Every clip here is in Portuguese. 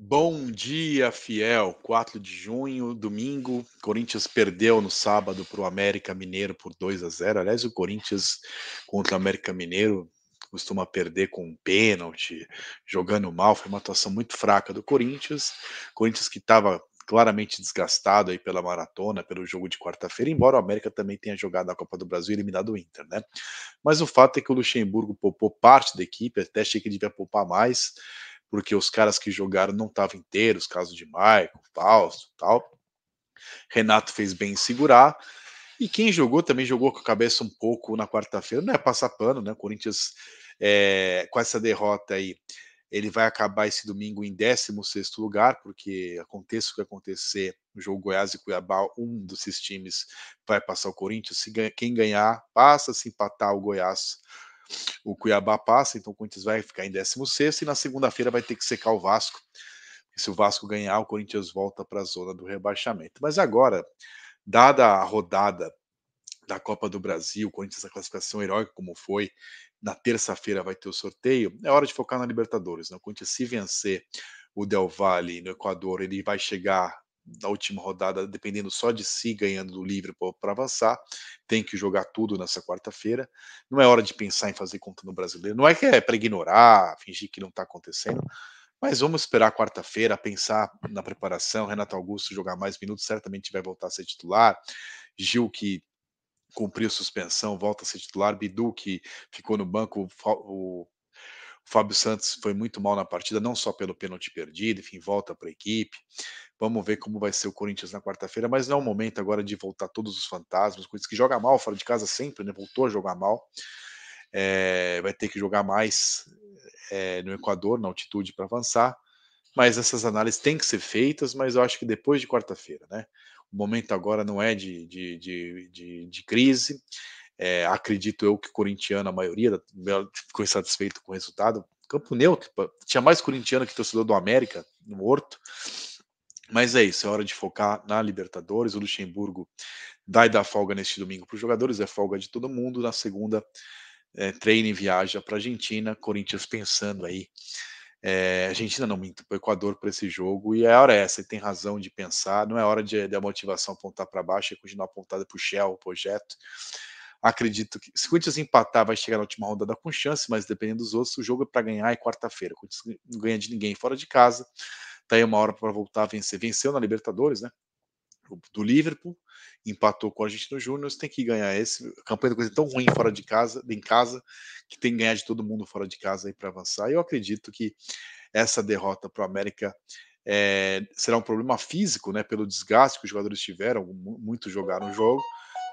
Bom dia, fiel. 4 de junho, domingo. Corinthians perdeu no sábado para o América Mineiro por 2 a 0. Aliás, o Corinthians contra o América Mineiro costuma perder com um pênalti, jogando mal. Foi uma atuação muito fraca do Corinthians. Corinthians que estava claramente desgastado aí pela maratona, pelo jogo de quarta-feira, embora o América também tenha jogado a Copa do Brasil e eliminado o Inter, né? Mas o fato é que o Luxemburgo poupou parte da equipe, até achei que devia poupar mais, porque os caras que jogaram não estavam inteiros, caso de Maicon, Fausto tal. Renato fez bem em segurar. E quem jogou também jogou com a cabeça um pouco na quarta-feira, não é passar pano, né? O Corinthians, é, com essa derrota aí, ele vai acabar esse domingo em 16 lugar, porque aconteça o que acontecer no jogo Goiás e Cuiabá, um desses times vai passar o Corinthians. Se ganha, quem ganhar, passa, se empatar o Goiás, o Cuiabá passa, então o Corinthians vai ficar em 16 e na segunda-feira vai ter que secar o Vasco. Se o Vasco ganhar, o Corinthians volta para a zona do rebaixamento. Mas agora, dada a rodada da Copa do Brasil, o Corinthians a classificação heróica como foi, na terça-feira vai ter o sorteio, é hora de focar na Libertadores. Né? O Corinthians, se vencer o Del Valle no Equador, ele vai chegar na última rodada, dependendo só de si ganhando do livre para avançar, tem que jogar tudo nessa quarta-feira. Não é hora de pensar em fazer conta no brasileiro. Não é que é para ignorar, fingir que não está acontecendo, mas vamos esperar quarta-feira, pensar na preparação. Renato Augusto jogar mais minutos, certamente vai voltar a ser titular. Gil, que cumpriu suspensão, volta a ser titular. Bidu, que ficou no banco, o Fábio Santos foi muito mal na partida, não só pelo pênalti perdido, enfim, volta para a equipe. Vamos ver como vai ser o Corinthians na quarta-feira, mas não é o momento agora de voltar todos os fantasmas, coisas que joga mal fora de casa sempre, né? Voltou a jogar mal. É, vai ter que jogar mais é, no Equador, na altitude, para avançar. Mas essas análises têm que ser feitas, mas eu acho que depois de quarta-feira, né? O momento agora não é de, de, de, de, de crise. É, acredito eu que corintiano, a maioria ficou insatisfeito com o resultado. Campo neutro, tinha mais corintiano que torcedor do América, no Horto. Mas é isso, é hora de focar na Libertadores. O Luxemburgo dá e dá folga neste domingo para os jogadores, é folga de todo mundo. Na segunda, é, treina e viaja para a Argentina. Corinthians pensando aí. É, Argentina não minto, para o Equador para esse jogo. E a hora é essa, e tem razão de pensar. Não é hora de, de a motivação apontar para baixo e é continuar apontada para o Shell, o projeto. Acredito que se o Corinthians empatar, vai chegar na última rodada com chance, mas dependendo dos outros, o jogo é para ganhar é quarta-feira. O Corinthians não ganha de ninguém fora de casa. Tá aí uma hora para voltar a vencer. Venceu na Libertadores, né? Do Liverpool, empatou com a gente no Júnior, tem que ganhar esse. A campanha do Corinthians é tão ruim fora de casa, em casa, que tem que ganhar de todo mundo fora de casa aí para avançar. E eu acredito que essa derrota para o América é, será um problema físico, né? Pelo desgaste que os jogadores tiveram, muitos jogaram o jogo,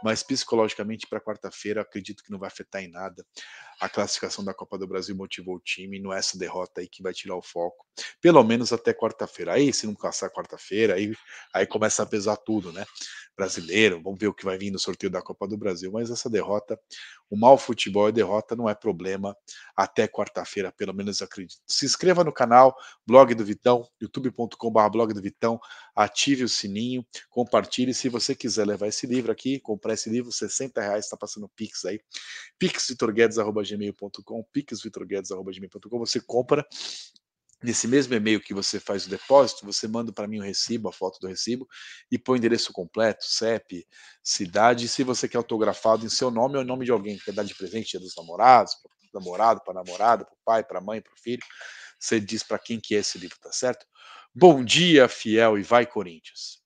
mas psicologicamente para quarta-feira acredito que não vai afetar em nada. A classificação da Copa do Brasil motivou o time, não é essa derrota aí que vai tirar o foco, pelo menos até quarta-feira. Aí, se não passar quarta-feira, aí, aí começa a pesar tudo, né? brasileiro, vamos ver o que vai vir no sorteio da Copa do Brasil, mas essa derrota, o mau futebol e derrota não é problema até quarta-feira, pelo menos acredito. Se inscreva no canal, blog do Vitão, youtube.com.br blog do Vitão, ative o sininho, compartilhe, se você quiser levar esse livro aqui, comprar esse livro, 60 reais, está passando Pix aí, pixvitorguedes.gmail.com, pixvitorguedes.gmail.com, você compra Nesse mesmo e-mail que você faz o depósito, você manda para mim o recibo, a foto do recibo, e põe o endereço completo, CEP, cidade, e se você quer autografado em seu nome é ou em nome de alguém, que quer dar de presente dia dos namorados, para o namorado, para a namorada, para o pai, para a mãe, para o filho, você diz para quem que é esse livro, tá certo? Bom dia, fiel, e vai Corinthians!